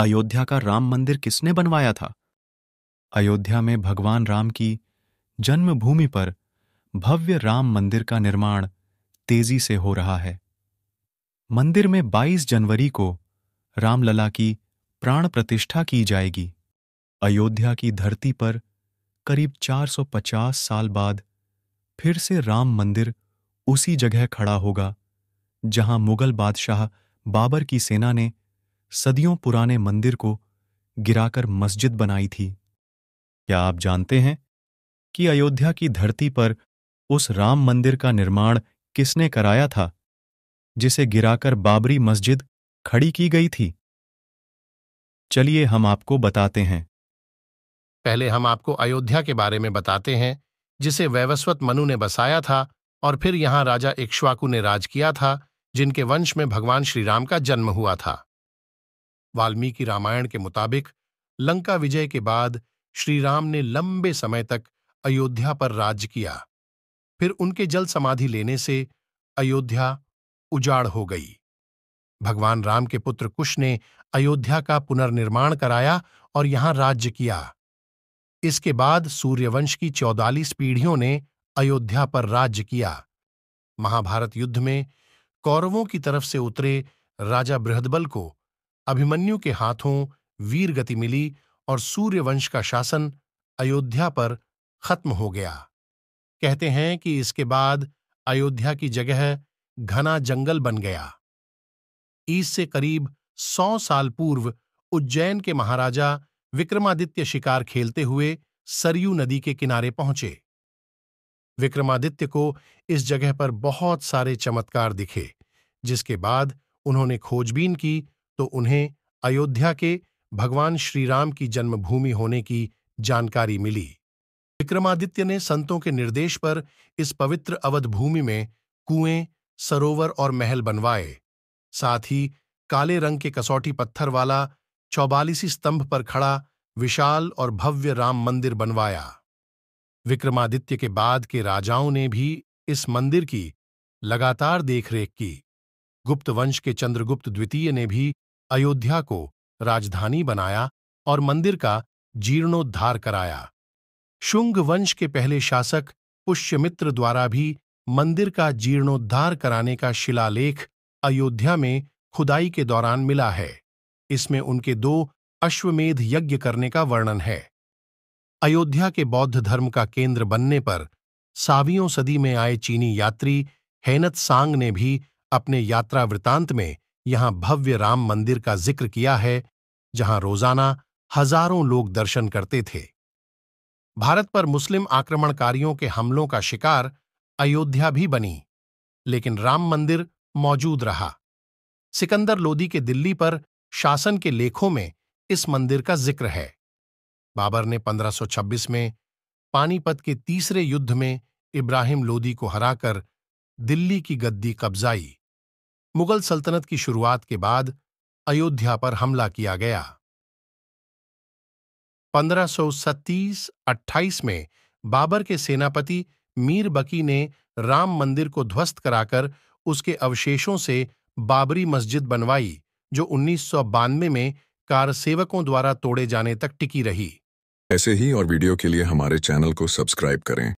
अयोध्या का राम मंदिर किसने बनवाया था अयोध्या में भगवान राम की जन्मभूमि पर भव्य राम मंदिर का निर्माण तेजी से हो रहा है मंदिर में 22 जनवरी को रामलला की प्राण प्रतिष्ठा की जाएगी अयोध्या की धरती पर करीब 450 साल बाद फिर से राम मंदिर उसी जगह खड़ा होगा जहां मुगल बादशाह बाबर की सेना ने सदियों पुराने मंदिर को गिराकर मस्जिद बनाई थी क्या आप जानते हैं कि अयोध्या की धरती पर उस राम मंदिर का निर्माण किसने कराया था जिसे गिराकर बाबरी मस्जिद खड़ी की गई थी चलिए हम आपको बताते हैं पहले हम आपको अयोध्या के बारे में बताते हैं जिसे वैवस्वत मनु ने बसाया था और फिर यहां राजा इक्ष्वाकु ने राज किया था जिनके वंश में भगवान श्रीराम का जन्म हुआ था वाल्मीकि रामायण के मुताबिक लंका विजय के बाद श्री राम ने लंबे समय तक अयोध्या पर राज्य किया फिर उनके जल समाधि लेने से अयोध्या उजाड़ हो गई भगवान राम के पुत्र कुश ने अयोध्या का पुनर्निर्माण कराया और यहां राज्य किया इसके बाद सूर्यवंश की चौदालीस पीढ़ियों ने अयोध्या पर राज्य किया महाभारत युद्ध में कौरवों की तरफ से उतरे राजा बृहदबल को अभिमन्यु के हाथों वीर गति मिली और सूर्यवंश का शासन अयोध्या पर खत्म हो गया कहते हैं कि इसके बाद अयोध्या की जगह घना जंगल बन गया ईस से करीब सौ साल पूर्व उज्जैन के महाराजा विक्रमादित्य शिकार खेलते हुए सरयू नदी के किनारे पहुंचे विक्रमादित्य को इस जगह पर बहुत सारे चमत्कार दिखे जिसके बाद उन्होंने खोजबीन की तो उन्हें अयोध्या के भगवान श्रीराम की जन्मभूमि होने की जानकारी मिली विक्रमादित्य ने संतों के निर्देश पर इस पवित्र अवध भूमि में कुएं सरोवर और महल बनवाए साथ ही काले रंग के कसौटी पत्थर वाला चौबालीसी स्तंभ पर खड़ा विशाल और भव्य राम मंदिर बनवाया विक्रमादित्य के बाद के राजाओं ने भी इस मंदिर की लगातार देखरेख की गुप्त वंश के चंद्रगुप्त द्वितीय ने भी अयोध्या को राजधानी बनाया और मंदिर का जीर्णोद्धार कराया शुंग वंश के पहले शासक पुष्यमित्र द्वारा भी मंदिर का जीर्णोद्धार कराने का शिलालेख अयोध्या में खुदाई के दौरान मिला है इसमें उनके दो अश्वमेध यज्ञ करने का वर्णन है अयोध्या के बौद्ध धर्म का केंद्र बनने पर सावियों सदी में आए चीनी यात्री हैनत सांग ने भी अपने यात्रा वृतांत में यहां भव्य राम मंदिर का जिक्र किया है जहां रोजाना हजारों लोग दर्शन करते थे भारत पर मुस्लिम आक्रमणकारियों के हमलों का शिकार अयोध्या भी बनी लेकिन राम मंदिर मौजूद रहा सिकंदर लोदी के दिल्ली पर शासन के लेखों में इस मंदिर का जिक्र है बाबर ने 1526 में पानीपत के तीसरे युद्ध में इब्राहिम लोदी को हराकर दिल्ली की गद्दी कब्जाई मुगल सल्तनत की शुरुआत के बाद अयोध्या पर हमला किया गया 1537-28 में बाबर के सेनापति मीर बकी ने राम मंदिर को ध्वस्त कराकर उसके अवशेषों से बाबरी मस्जिद बनवाई जो उन्नीस में कारसेवकों द्वारा तोड़े जाने तक टिकी रही ऐसे ही और वीडियो के लिए हमारे चैनल को सब्सक्राइब करें